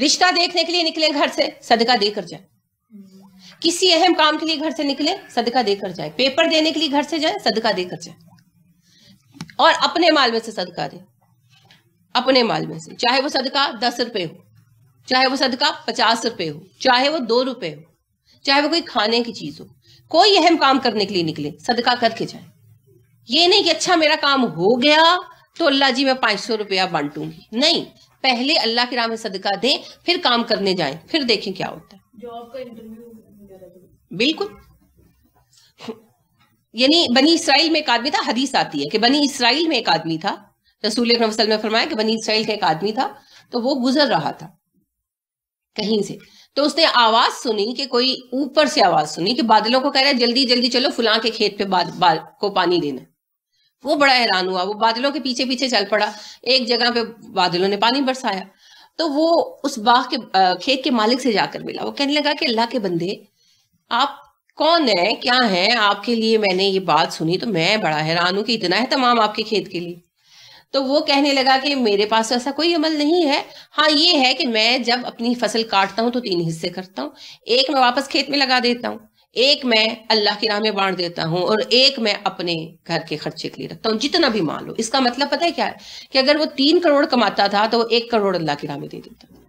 रिश्ता देखने के लिए निकले घर से सदका देकर जाए किसी अहम काम के लिए घर से निकले सदका देकर जाए पेपर देने के लिए घर से जाए सदका देकर जाए और अपने माल में से सदका दे अपने माल में से चाहे वो सदका दस रुपए हो चाहे वो सदका पचास रुपए हो चाहे वो दो रुपये हो चाहे वो कोई खाने की चीज़ हो कोई अहम काम करने के लिए निकले सदका करके जाए ये नहीं कि अच्छा मेरा काम हो गया तो अल्लाह जी मैं पांच सौ रुपया बांटूंगी नहीं पहले अल्लाह के राम में सदका दें फिर काम करने जाएं फिर देखें क्या होता है बिल्कुल यानी बनी इसराइल में एक आदमी था हदीस आती है कि बनी इसराइल में एक आदमी था रसूल में फरमाया कि बनी इसराइल का एक आदमी था तो वो गुजर रहा था कहीं से तो उसने आवाज सुनी कि कोई ऊपर से आवाज सुनी कि बादलों को कह रहा है जल्दी जल्दी चलो फुला के खेत पे बाद, बाद को पानी देना वो बड़ा हैरान हुआ वो बादलों के पीछे पीछे चल पड़ा एक जगह पे बादलों ने पानी बरसाया तो वो उस बाग के खेत के मालिक से जाकर मिला वो कहने लगा कि अल्लाह के बंदे आप कौन है क्या है आपके लिए मैंने ये बात सुनी तो मैं बड़ा हैरान हूं कि इतना है तमाम आपके खेत के लिए तो वो कहने लगा कि मेरे पास तो ऐसा कोई अमल नहीं है हाँ ये है कि मैं जब अपनी फसल काटता हूँ तो तीन हिस्से करता हूँ एक मैं वापस खेत में लगा देता हूँ एक मैं अल्लाह की राह में बांट देता हूँ और एक मैं अपने घर के खर्चे के लिए रखता हूँ जितना भी मान लो इसका मतलब पता है क्या है कि अगर वो तीन करोड़ कमाता था तो वो एक करोड़ अल्लाह की राह में दे देता था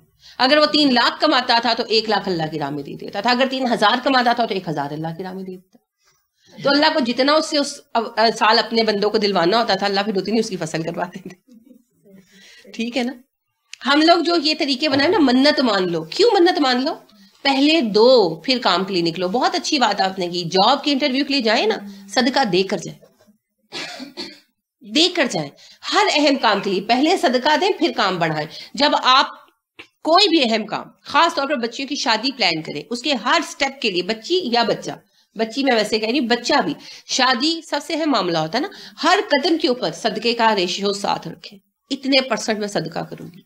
अगर वो तीन लाख कमाता था तो एक लाख अल्लाह की राह में दे देता था अगर तीन हजार कमाता था तो एक हजार अल्लाह की राह में दे देता तो अल्लाह को जितना उससे उस साल अपने बंदों को दिलवाना होता था अल्लाह फिर उतनी उसकी फसल करवा देते ठीक है ना हम लोग जो ये तरीके बनाए ना मन्नत मान लो क्यों मन्नत मान लो पहले दो फिर काम के लिए निकलो बहुत अच्छी बात आपने की जॉब के इंटरव्यू के लिए जाए ना सदका देकर जाए देकर जाए हर अहम काम के लिए पहले सदका दें फिर काम बढ़ाएं जब आप कोई भी अहम काम खास तौर पर बच्चियों की शादी प्लान करें उसके हर स्टेप के लिए बच्ची या बच्चा बच्ची मैं वैसे कह रही बच्चा भी शादी सबसे अहम मामला होता है ना हर कदम के ऊपर सदके का रेशियो साथ रखें इतने परसेंट में सदका करूंगी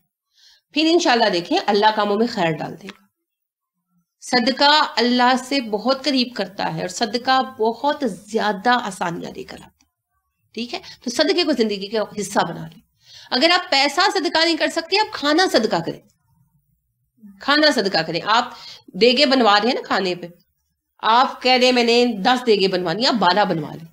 फिर इंशाल्लाह देखें अल्लाह कामों में खैर डाल देगा सदका अल्लाह से बहुत करीब करता है और सदका बहुत ज्यादा आसानियां लेकर आता है ठीक है तो सदके को जिंदगी का हिस्सा बना लें अगर आप पैसा सदका नहीं कर सकते आप खाना सदका करें खाना सदका करें आप देगे बनवा रहे हैं ना खाने पे आप कह रहे मैंने दस देगे बनवानी आप बारह बनवा लें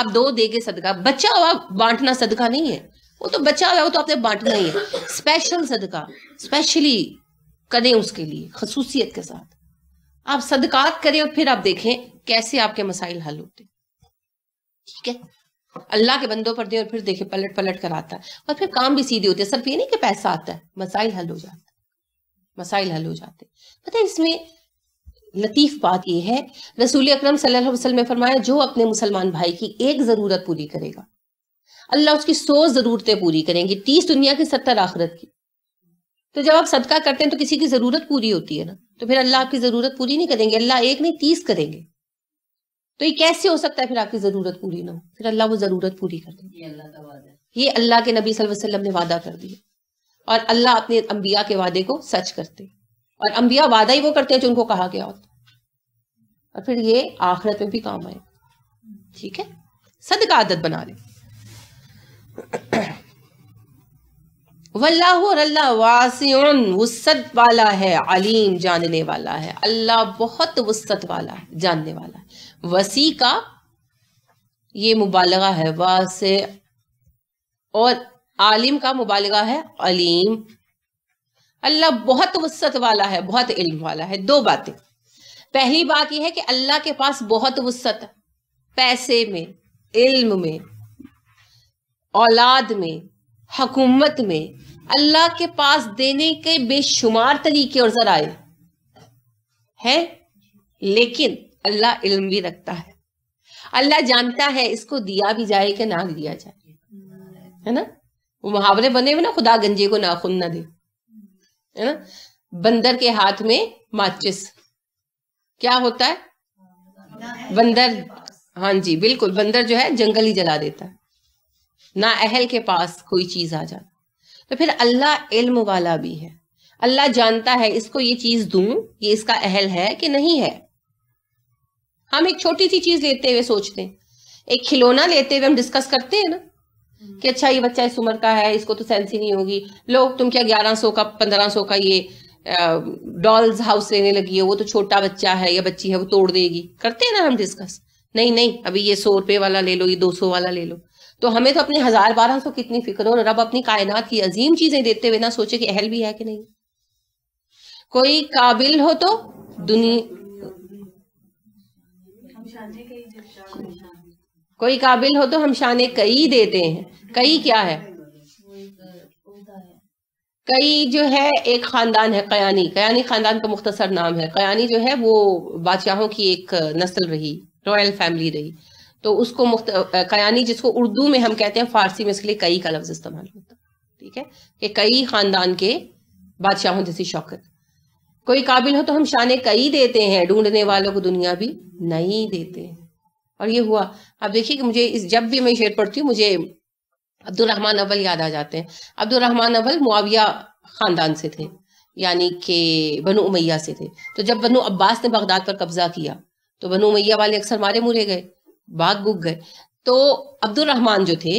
आप दो देगे सदका बचा हुआ बांटना सदका नहीं है वो तो बचा हुआ वो तो आपने बांटना ही है स्पेशल सदका स्पेशली करें उसके लिए खसूसियत के साथ आप सदकात करें और फिर आप देखें कैसे आपके मसाइल हल होते ठीक है अल्लाह के बंदों पर दे और फिर देखे पलट पलट कर आता है और फिर काम भी सीधे होते हैं सिर्फ ये नहीं कि पैसा आता है मसाइल हल हो जाता है मसाइल हल हो जाते पता है इसमें लतीफ बात यह है रसूल अकरम सल्लल्लाहु अलैहि वसल्लम ने फरमाया जो अपने मुसलमान भाई की एक ज़रूरत पूरी करेगा अल्लाह उसकी सौ ज़रूरतें पूरी करेंगी तीस दुनिया की सत्तर आखरत की तो जब आप सदका करते हैं तो किसी की ज़रूरत पूरी होती है ना तो फिर अल्लाह आपकी ज़रूरत पूरी नहीं करेंगे अल्लाह एक नहीं तीस करेंगे तो ये कैसे हो सकता है फिर आपकी ज़रूरत पूरी ना हो फिर अल्लाह वो ज़रूरत पूरी कर दे ये अल्लाह के नबी वसल्लम ने वादा कर दिया और अल्लाह अपने अम्बिया के वादे को सच करते और अम्बिया वादा ही वो करते हैं जो उनको कहा गया होता और फिर ये आखिरत में भी काम आए ठीक है सदका आदत बना ले वल्ला वसत वाला है अलीम जानने वाला है अल्लाह बहुत वसत वाला है जानने वाला है वसी का ये मुबालगा है वास और आलिम का मुबालगा है अलीम अल्लाह बहुत वसत वाला है बहुत इल्म वाला है दो बातें पहली बात यह है कि अल्लाह के पास बहुत वसत पैसे में इल्म में औलाद में हकूमत में अल्लाह के पास देने के बेशुमार तरीके और जराए हैं लेकिन अल्लाह इल्म भी रखता है अल्लाह जानता है इसको दिया भी जाए कि ना दिया जाए है ना वो मुहावरे बने हुए ना खुदा गंजे को नाखुन ना दे है ना बंदर के हाथ में माचिस क्या होता है बंदर हाँ जी बिल्कुल बंदर जो है जंगल ही जला देता है ना अहल के पास कोई चीज़ आ जाती तो फिर अल्लाह इल्म वाला भी है अल्लाह जानता है इसको ये चीज़ दू ये इसका अहल है कि नहीं है हम एक छोटी सी चीज़ लेते हुए सोचते हैं एक खिलौना लेते हुए हम डिस्कस करते हैं ना कि अच्छा ये बच्चा इस उम्र का है इसको तो सेंसी नहीं होगी लोग तुम क्या ग्यारह सौ का पंद्रह सौ का ये डॉल्स हाउस लेने लगी है वो तो छोटा बच्चा है या बच्ची है वो तोड़ देगी करते हैं ना हम डिस्कस नहीं नहीं अभी ये सौ रुपये वाला ले लो ये दो सौ वाला ले लो तो हमें तो अपने हजार बारह सौ कितनी फिक्र और रब अपनी कायनात की अजीम चीजें देते हुए ना सोचे कि अहल भी है कि नहीं कोई काबिल हो तो दुनिया कोई काबिल हो तो हम शाने कई देते हैं कई क्या है कई जो है एक खानदान है कयानी कयानी खानदान का मुख्तसर नाम है कयानी जो है वो बादशाहों की एक नस्ल रही रॉयल फैमिली रही तो उसको मुख्त कयानी जिसको उर्दू में हम कहते हैं फारसी में इसके लिए कई का लफ्ज इस्तेमाल होता ठीक है कि कई खानदान के बादशाहों जैसी शौकत कोई काबिल हो तो हम शान कई देते हैं ढूंढने वालों को दुनिया भी नहीं देते और ये हुआ अब देखिए कि मुझे इस जब भी मैं शेर पढ़ती हूँ मुझे अब्दुलरहमान अव्वल याद आ जाते हैं अब्दुलरहमान अव्वल मुआविया खानदान से थे यानी कि बनु उमैया से थे तो जब बनु अब्बास ने बगदाद पर कब्जा किया तो बनु उमैया वाले अक्सर मारे मुरे गए बाघ बुक गए तो अब्दुल रहमान जो थे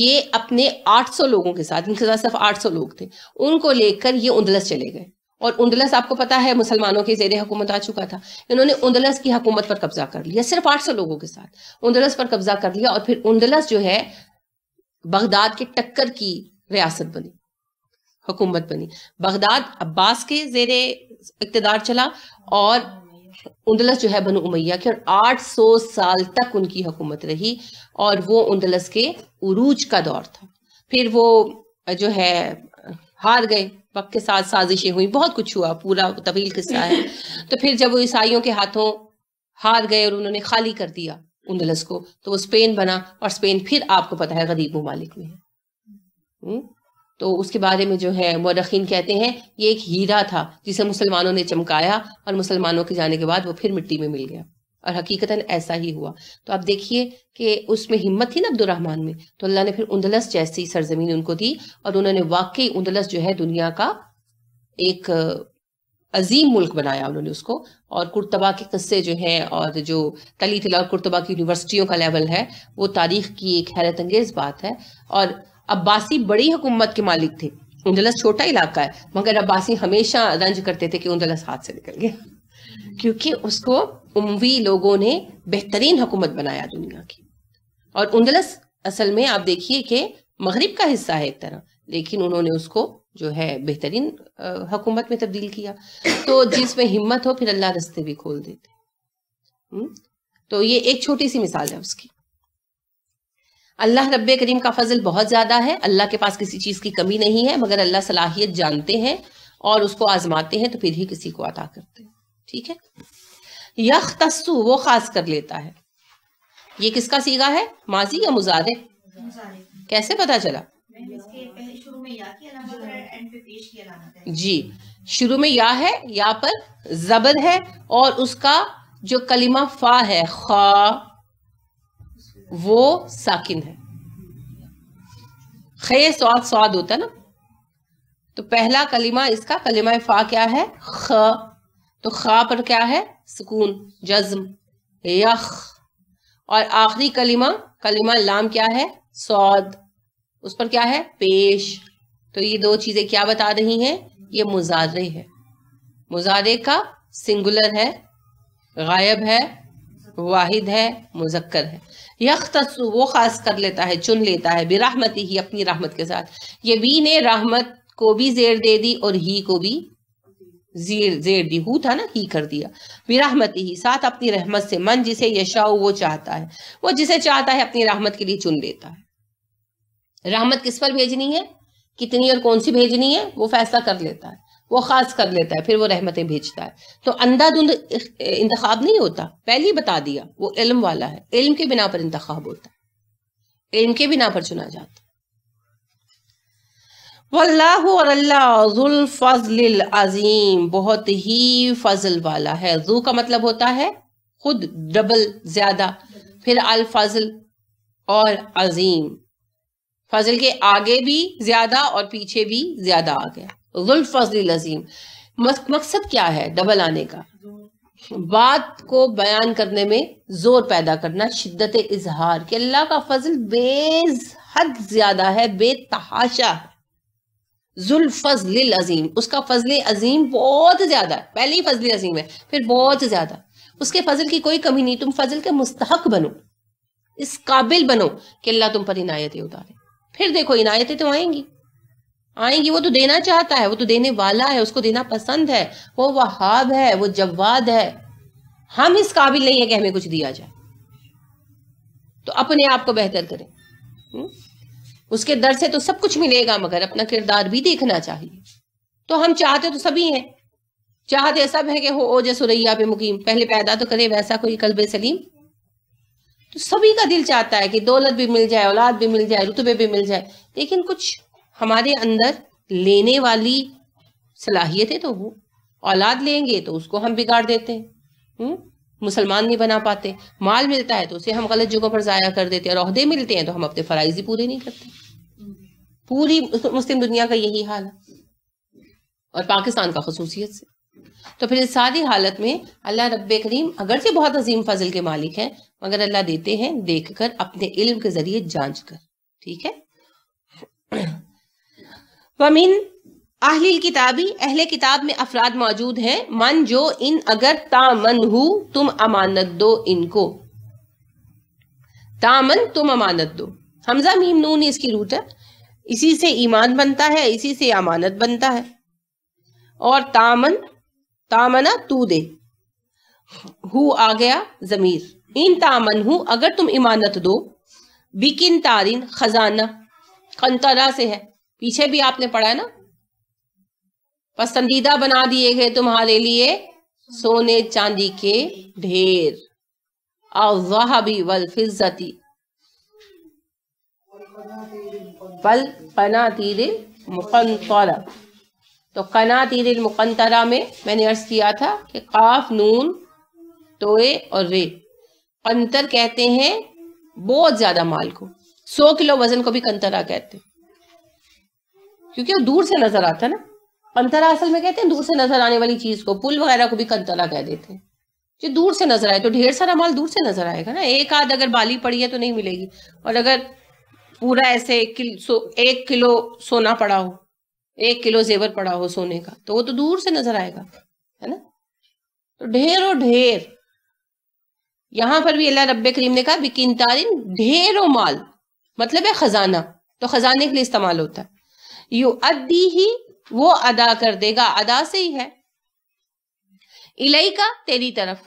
ये अपने 800 लोगों के साथ इनके साथ सिर्फ 800 लोग थे उनको लेकर ये उन्दलस चले गए और उन्दलस आपको पता है मुसलमानों के जेर हुकूमत आ चुका था इन्होंने उंदलस की हुकूमत पर कब्जा कर लिया सिर्फ 800 लोगों के साथ उंदलस पर कब्जा कर लिया और फिर उन्दलस जो है बगदाद के टक्कर की रियासत बनी हुकूमत बनी बगदाद अब्बास के जेर इकतदार चला और उंदलस जो है बनु उमैया की और 800 साल तक उनकी हुकूमत रही और वो उंदलस के उरूज का दौर था फिर वो जो है हार गए वक्त के साथ साजिशें हुई बहुत कुछ हुआ पूरा तवील किस्सा है तो फिर जब वो ईसाइयों के हाथों हार गए और उन्होंने खाली कर दिया उंदलस को तो वो स्पेन बना और स्पेन फिर आपको पता है गरीब ममालिक में है हम्म? तो उसके बारे में जो है मरखीन कहते हैं ये एक हीरा था जिसे मुसलमानों ने चमकाया और मुसलमानों के जाने के बाद वो फिर मिट्टी में मिल गया और हकीकतन ऐसा ही हुआ तो आप देखिए कि उसमें हिम्मत थी ना अब्दुलरहमान में तो अल्लाह ने फिर उंदलस जैसी सरजमीन उनको दी और उन्होंने वाकई उंदलस जो है दुनिया का एक अजीम मुल्क बनाया उन्होंने उसको और कुर्तबा के कस्से जो हैं और जो तली तला और कुर्तबा की यूनिवर्सिटियों का लेवल है वो तारीख की एक हैरत अंगेज बात है और अब्बासी बड़ी हुकूमत के मालिक थे उंदलस छोटा इलाका है मगर अब्बासी हमेशा रंज करते थे कि उंदलस हाथ से निकल गया क्योंकि उसको उमवी लोगों ने बेहतरीन हुकूमत बनाया दुनिया की और उंदलस असल में आप देखिए कि मगरब का हिस्सा है एक तरह लेकिन उन्होंने उसको जो है बेहतरीन हुकूमत में तब्दील किया तो जिसमें हिम्मत हो फिर अल्लाह रस्ते भी खोल देते हम्म? तो ये एक छोटी सी मिसाल है उसकी अल्लाह रब करीम का फजल बहुत ज़्यादा है अल्लाह के पास किसी चीज़ की कमी नहीं है मगर अल्लाह सलाहियत जानते हैं और उसको आजमाते हैं तो फिर ही किसी को अदा करते हैं ठीक है यख तस्सु वो खास कर लेता है ये किसका सीगा है माजी या मुजारे कैसे पता चला जी शुरू में या है या पर जबर है और उसका जो कलिमा फा है खा वो साकिन है खे स्वाद स्वाद होता है ना तो पहला कलिमा इसका कलिमा फा क्या है ख तो खा पर क्या है सुकून जज्म यख और आखिरी कलिमा कलिमा लाम क्या है सौद उस पर क्या है पेश तो ये दो चीजें क्या बता रही हैं ये मुजारे है मुजारे का सिंगुलर है गायब है वाहिद है मुजक्कर है यख्तस वो खास कर लेता है चुन लेता है बिरहमत ही अपनी रहमत के साथ ये वी ने रहमत को भी जेर दे दी और ही को भी जेर जेर दी हु था ना ही कर दिया बिरहमत ही साथ अपनी रहमत से मन जिसे यशाओ वो चाहता है वो जिसे चाहता है अपनी राहमत के लिए चुन लेता है राहमत किस पर भेजनी है कितनी और कौन सी भेजनी है वो फैसला कर लेता है वो खास कर लेता है फिर वो रहमतें भेजता है तो अंधाधुंध इंतखाब नहीं होता पहले ही बता दिया वो इल्म वाला है इल्म के बिना पर इंतखब होता है इल्म के बिना पर चुना जाता वल्लाह और अल्लाह फजल अजीम बहुत ही फजल वाला है जू का मतलब होता है खुद डबल ज्यादा फिर अल फजल और अजीम फजल के आगे भी ज्यादा और पीछे भी ज्यादा आ गया जुल्फजल अजीम मकसद क्या है डबल आने का बात को बयान करने में जोर पैदा करना शिद्दत इजहार के अल्लाह का फजल बेहद ज्यादा है बेतहाशा जुल्फजल अजीम उसका फजल अजीम बहुत ज्यादा है पहले ही फजल अजीम है फिर बहुत ज्यादा उसके फजल की कोई कमी नहीं तुम फजल के मुस्तक बनो इस काबिल बनो कि अल्लाह तुम पर इनायतें उतारे फिर देखो इनायतें तो आएंगी आएंगी वो तो देना चाहता है वो तो देने वाला है उसको देना पसंद है वो वहाब है वो जवाद है हम इस काबिल नहीं है कि हमें कुछ दिया जाए तो अपने आप को बेहतर करें हम्म? उसके दर से तो सब कुछ मिलेगा मगर अपना किरदार भी देखना चाहिए तो हम चाहते तो सभी हैं चाहते सब है कि हो ओ ओजे सुरैया पे मुकीम पहले पैदा तो करे वैसा कोई कल्ब सलीम तो सभी का दिल चाहता है कि दौलत भी मिल जाए औलाद भी मिल जाए रुतबे भी मिल जाए लेकिन कुछ हमारे अंदर लेने वाली सलाहियत है तो वो औलाद लेंगे तो उसको हम बिगाड़ देते हैं हम्म? मुसलमान नहीं बना पाते माल मिलता है तो उसे हम गलत जगहों पर ज़ाया कर देते हैं और अहदे मिलते हैं तो हम अपने फ़राइज ही पूरे नहीं करते पूरी मुस्लिम दुनिया का यही हाल है और पाकिस्तान का खसूसियत से तो फिर इस सारी हालत में अल्लाह रब करीम अगर से बहुत अजीम फजल के मालिक हैं मगर अल्लाह देते हैं देख कर अपने इल्म के ज़रिए जांच कर ठीक है वमिन अहलिल किताबी अहले किताब में अफराद मौजूद हैं मन जो इन अगर तामन हु तुम अमानत दो इनको तामन तुम अमानत दो हमजा मीम नून इसकी रूट है इसी से ईमान बनता है इसी से अमानत बनता है और तामन तामना तू दे हु आ गया जमीर इन तामन हु अगर तुम इमानत दो बिकिन तारिन खजाना कंतरा से है पीछे भी आपने पढ़ा है ना पसंदीदा बना दिए गए तुम्हारे लिए सोने चांदी के ढेर अवहबी वल फिजती वल कना तीर मुकंतरा तो कना तीर मुकंतरा में मैंने अर्ज किया था कि काफ नून तोए और रे कंतर कहते हैं बहुत ज्यादा माल को सौ किलो वजन को भी कंतरा कहते हैं क्योंकि वो दूर से नजर आता है ना कंतरा असल में कहते हैं दूर से नजर आने वाली चीज को पुल वगैरह को भी कंतरा कह देते हैं जो दूर से नजर आए तो ढेर सारा माल दूर से नजर आएगा ना एक आध अगर बाली पड़ी है तो नहीं मिलेगी और अगर पूरा ऐसे एक किलो सो, एक किलो सोना पड़ा हो एक किलो जेवर पड़ा हो सोने का तो वो तो दूर से नजर आएगा है ना तो ढेर और ढेर यहां पर भी अल्लाह रब्बे करीम ने कहा विकिन तारीन ढेरों माल मतलब है खजाना तो खजाने के लिए इस्तेमाल होता है यू अद्दी ही वो अदा कर देगा अदा से ही है इलाई का तेरी तरफ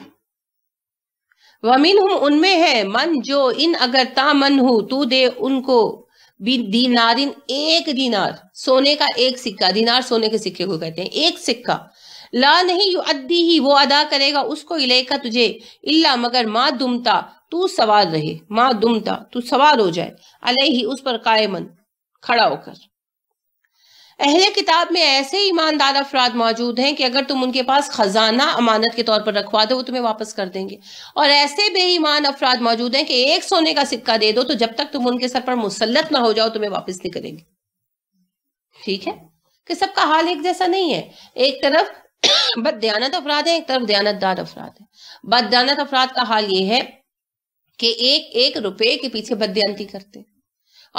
वमिन हूं उनमें है मन जो इन अगर ता मन हूं तू दे उनको दीनार इन एक दीनार सोने का एक सिक्का दीनार सोने के सिक्के को कहते हैं एक सिक्का ला नहीं यू अद्दी ही वो अदा करेगा उसको इलेका तुझे इल्ला मगर माँ दुमता तू सवार रहे माँ दुमता तू सवार हो जाए अलह ही उस पर कायमन खड़ा होकर अहले किताब में ऐसे ईमानदार अफराद मौजूद हैं कि अगर तुम उनके पास खजाना अमानत के तौर पर रखवा दो वो तुम्हें वापस कर देंगे और ऐसे बेईमान अफराद मौजूद हैं कि एक सोने का सिक्का दे दो तो जब तक तुम उनके सर पर मुसलत ना हो जाओ तुम्हें वापस नहीं करेंगे ठीक है कि सबका हाल एक जैसा नहीं है एक तरफ बद अफराद है एक तरफ दयानतदार अफराद है बद अफराद का हाल ये है कि एक एक रुपये के पीछे बददयांती करते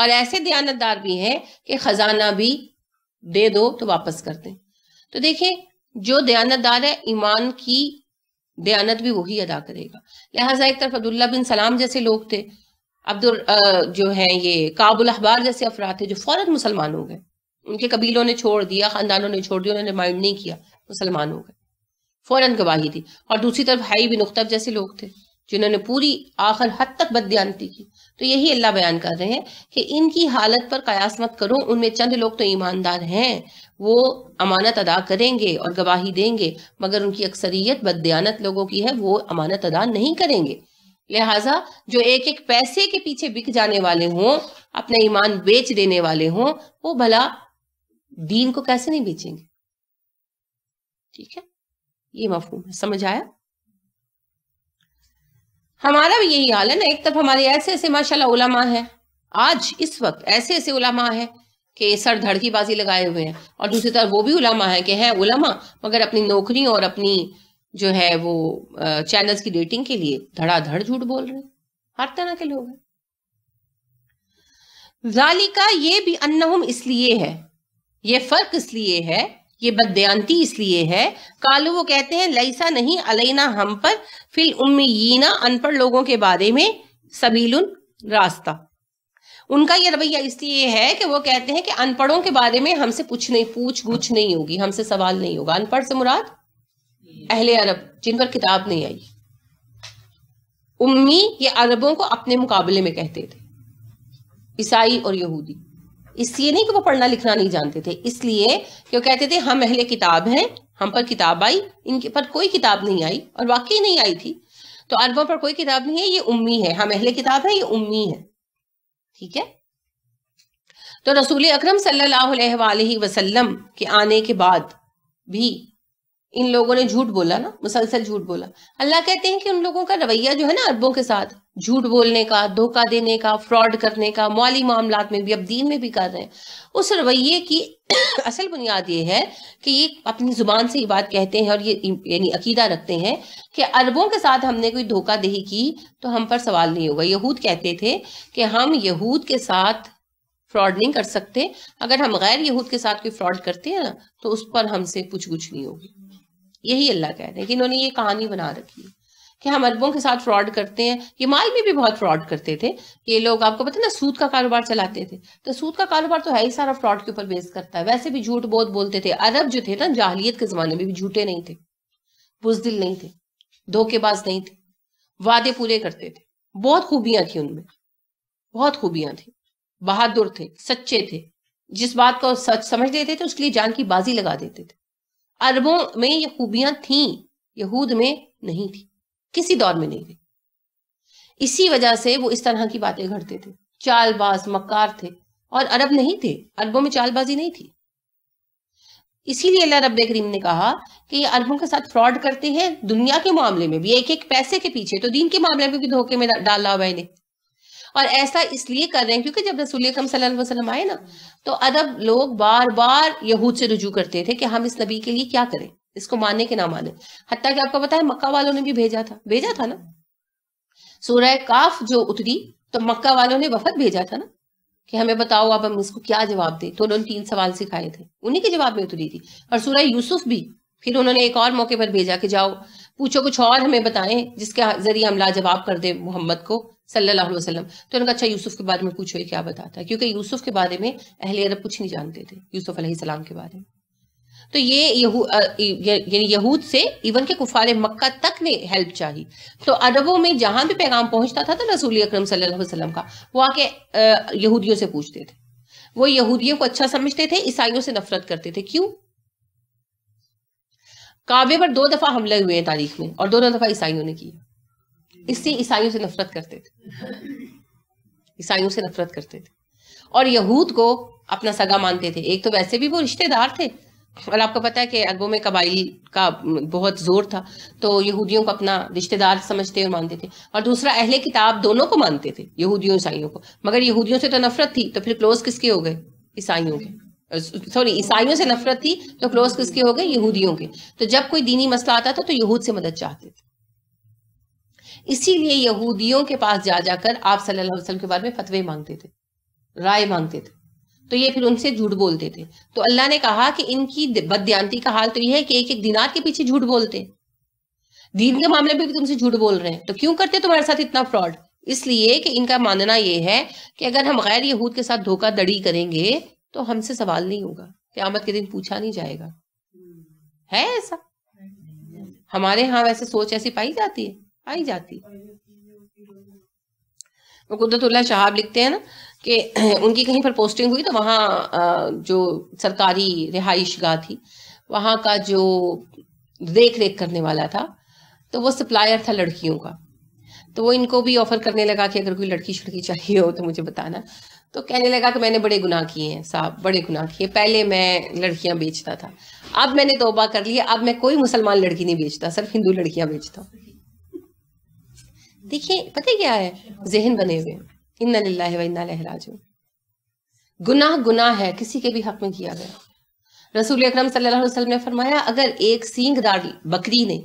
और ऐसे दयानतदार भी हैं कि खजाना भी दे दो तो वापस कर दें तो देखिए जो दयानतदार है ईमान की दयानत भी वही अदा करेगा लिहाजा एक तरफ अब्दुल्ला बिन सलाम जैसे लोग थे अब्दुल जो है ये काबुल अखबार जैसे अफराद थे जो फौरन मुसलमान हो गए उनके कबीलों ने छोड़ दिया खानदानों ने छोड़ दिया उन्होंने माइंड नहीं किया मुसलमान हो गए फौरन गवाही थी और दूसरी तरफ हाई बिन उख्तब जैसे लोग थे जिन्होंने पूरी आखिर हद तक बदयानती की तो यही अल्लाह बयान कर रहे हैं कि इनकी हालत पर कयास मत करो उनमें चंद लोग तो ईमानदार हैं वो अमानत अदा करेंगे और गवाही देंगे मगर उनकी अक्सरियत बदयानत लोगों की है वो अमानत अदा नहीं करेंगे लिहाजा जो एक एक पैसे के पीछे बिक जाने वाले हों अपना ईमान बेच देने वाले हों वो भला दीन को कैसे नहीं बेचेंगे ठीक है ये मफहूम है समझ आया हमारा भी यही हाल है ना एक तरफ हमारे ऐसे ऐसे माशाल्लाह उलमा है आज इस वक्त ऐसे ऐसे उलमा है कि सर धड़ की बाजी लगाए हुए हैं और दूसरी तरफ वो भी उलमा है कि है उलमा मगर अपनी नौकरी और अपनी जो है वो चैनल्स की डेटिंग के लिए धड़ाधड़ झूठ बोल रहे हैं हर तरह के लोग हैं जालिका ये भी अन्नहुम इसलिए है ये फर्क इसलिए है ये बदयांती इसलिए है कालू वो कहते हैं लईसा नहीं अलैना हम पर फिल उम्मीना अनपढ़ लोगों के बारे में सबील रास्ता उनका ये रवैया इसलिए है कि वो कहते हैं कि अनपढ़ों के बारे में हमसे पूछ नहीं पूछ गुछ नहीं होगी हमसे सवाल नहीं होगा अनपढ़ से मुराद अहले अरब जिन पर किताब नहीं आई उम्मी ये अरबों को अपने मुकाबले में कहते थे ईसाई और यहूदी इसलिए नहीं कि वो पढ़ना लिखना नहीं जानते थे इसलिए कि वो कहते थे हम अहले किताब हैं हम पर किताब आई इनके पर कोई किताब नहीं आई और वाकई नहीं आई थी तो अरबों पर कोई किताब नहीं है ये उम्मी है हम अहले किताब है ये उम्मी है ठीक है तो रसूल अक्रम सल्लल्लाहु के आने के बाद भी इन लोगों ने झूठ बोला ना मुसलसल झूठ बोला अल्लाह कहते हैं कि उन लोगों का रवैया जो है ना अरबों के साथ झूठ बोलने का धोखा देने का फ्रॉड करने का माली मामला में भी अब दीन में भी कर रहे हैं उस रवैये की असल बुनियाद ये है कि ये अपनी जुबान से ये बात कहते हैं और ये यानी अकीदा रखते हैं कि अरबों के साथ हमने कोई धोखादही की तो हम पर सवाल नहीं होगा यहूद कहते थे कि हम यहूद के साथ फ्रॉड नहीं कर सकते अगर हम गैर यहूद के साथ कोई फ्रॉड करते हैं ना तो उस पर हमसे कुछ कुछ नहीं होगी यही अल्लाह कह रहे हैं कि इन्होंने ये कहानी बना रखी है कि हम अरबों के साथ फ्रॉड करते हैं ये माल में भी बहुत फ्रॉड करते थे ये लोग आपको पता ना सूद का कारोबार चलाते थे तो सूद का कारोबार तो है ही सारा फ्रॉड के ऊपर बेस करता है वैसे भी झूठ बहुत बोलते थे अरब जो थे ना जाहलीत के ज़माने में भी झूठे नहीं थे बुजदिल नहीं थे धोखेबाज नहीं थे वादे पूरे करते थे बहुत खूबियां थी उनमें बहुत खूबियां थी बहादुर थे सच्चे थे जिस बात को सच समझ देते थे उसके लिए जान की बाजी लगा देते थे अरबों में ये खूबियां थी यहूद में नहीं थी किसी दौर में नहीं थे इसी वजह से वो इस तरह की बातें घड़ते थे चालबाज मक्कार थे और अरब नहीं थे अरबों में चालबाजी नहीं थी इसीलिए अल्लाह रब करीम ने कहा कि ये अरबों के साथ फ्रॉड करते हैं दुनिया के मामले में भी एक एक पैसे के पीछे तो दीन के मामले में भी धोखे में डाला हुआ इन्हें और ऐसा इसलिए कर रहे हैं क्योंकि जब रसूल अकरम सल्लल्लाहु अलैहि वसल्लम आए ना तो अरब लोग बार बार यहूद से रुजू करते थे कि हम इस नबी के लिए क्या करें इसको माने कि ना माने हत्या कि आपको पता है मक्का वालों ने भी भेजा था भेजा था ना सूरह काफ जो उतरी तो मक्का वालों ने वफद भेजा था ना कि हमें बताओ आप हम इसको क्या जवाब दें तो उन्होंने तीन सवाल सिखाए थे उन्हीं के जवाब में उतरी थी और सूरह यूसुफ भी फिर उन्होंने एक और मौके पर भेजा कि जाओ पूछो कुछ और हमें बताएं जिसके जरिए हम लाजवाब कर दे मोहम्मद को सल्लल्लाहु अलैहि वसल्लम तो उनका अच्छा यूसुफ के बारे में पूछो ये क्या बताता है क्योंकि यूसुफ के बारे में अहले अरब कुछ नहीं जानते थे यूसुफ अलैहिस्सलाम के बारे में तो ये यानी यहूद से इवन के कुफार मक्का तक ने हेल्प चाहिए तो अरबों में जहां भी पैगाम पहुंचता था तो रसूल अक्रम वसल्लम का वो आके यहूदियों से पूछते थे वो यहूदियों को अच्छा समझते थे ईसाइयों से नफरत करते थे क्यों काबे पर दो दफा हमले हुए हैं तारीख में और दोनों दफा ईसाइयों ने किया इससे ईसाइयों से नफरत करते थे ईसाइयों से नफरत करते थे और यहूद को अपना सगा मानते थे एक तो वैसे भी वो रिश्तेदार थे और आपको पता है कि अरबों में कबाइल का बहुत जोर था तो यहूदियों को अपना रिश्तेदार समझते और मानते थे और दूसरा अहले किताब दोनों को मानते थे यहूदियों ईसाइयों को मगर यहूदियों से तो नफरत थी तो फिर क्लोज किसके हो गए ईसाइयों के सॉरी ईसाइयों से नफरत थी तो क्लोज किसके हो गए यहूदियों के तो जब कोई दीनी मसला आता था तो यहूद से मदद चाहते थे इसीलिए यहूदियों के पास जा जाकर आप सल्लल्लाहु अलैहि वसल्लम के बारे में फतवे मांगते थे राय मांगते थे तो ये फिर उनसे झूठ बोलते थे तो अल्लाह ने कहा कि इनकी बदयांती का हाल तो ये है कि एक एक दिनार के पीछे झूठ बोलते दीन के मामले में भी तुमसे तो झूठ बोल रहे हैं तो क्यों करते तुम्हारे साथ इतना फ्रॉड इसलिए कि इनका मानना यह है कि अगर हम गैर यहूद के साथ धोखाधड़ी करेंगे तो हमसे सवाल नहीं होगा क्यामत के दिन पूछा नहीं जाएगा है ऐसा हमारे यहां वैसे सोच ऐसी पाई जाती है पाई जाती है कुदरतुल्ला शहाब लिखते हैं ना कि उनकी कहीं पर पोस्टिंग हुई तो वहाँ जो सरकारी रिहाइश गाह थी वहाँ का जो देख रेख करने वाला था तो वो सप्लायर था लड़कियों का तो वो इनको भी ऑफर करने लगा कि अगर कोई लड़की छड़की चाहिए हो तो मुझे बताना तो कहने लगा कि मैंने बड़े गुनाह किए हैं साहब बड़े गुनाह किए पहले मैं लड़कियां बेचता था अब मैंने तोबा कर लिया अब मैं कोई मुसलमान लड़की नहीं बेचता सिर्फ हिंदू लड़कियां बेचता हूँ देखिए पता क्या है जहन बने हुए इन्नाजु गुनाह गुनाह है किसी के भी हक में किया गया रसूल अक्रम सल्लल्लाहु ने फरमाया अगर एक सींगदार बकरी ने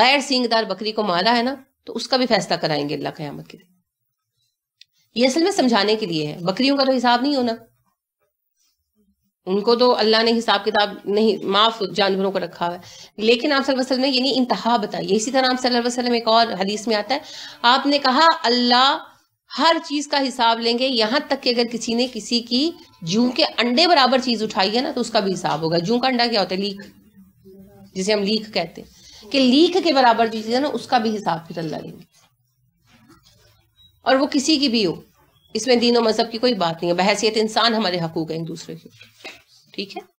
गैर सींगदार बकरी को मारा है ना तो उसका भी फैसला कराएंगे अल्लाह क्यामत के दिन ये असल में समझाने के लिए है बकरियों का तो हिसाब नहीं होना उनको तो अल्लाह ने हिसाब किताब नहीं माफ जानवरों को रखा हुआ है लेकिन आप वसल्लम ने यानी इंतहा बताई इसी तरह आप वसल्लम एक और हदीस में आता है आपने कहा अल्लाह हर चीज का हिसाब लेंगे यहां तक कि अगर किसी ने किसी की जू के अंडे बराबर चीज उठाई है ना तो उसका भी हिसाब होगा जू का अंडा क्या होता है लीक जिसे हम लीक कहते हैं कि लीक के बराबर चीज है ना उसका भी हिसाब फिर अल्लाह लेंगे और वो किसी की भी हो इसमें दीनों मजहब की कोई बात नहीं है बहसीत इंसान हमारे हकूक है एक दूसरे के ठीक है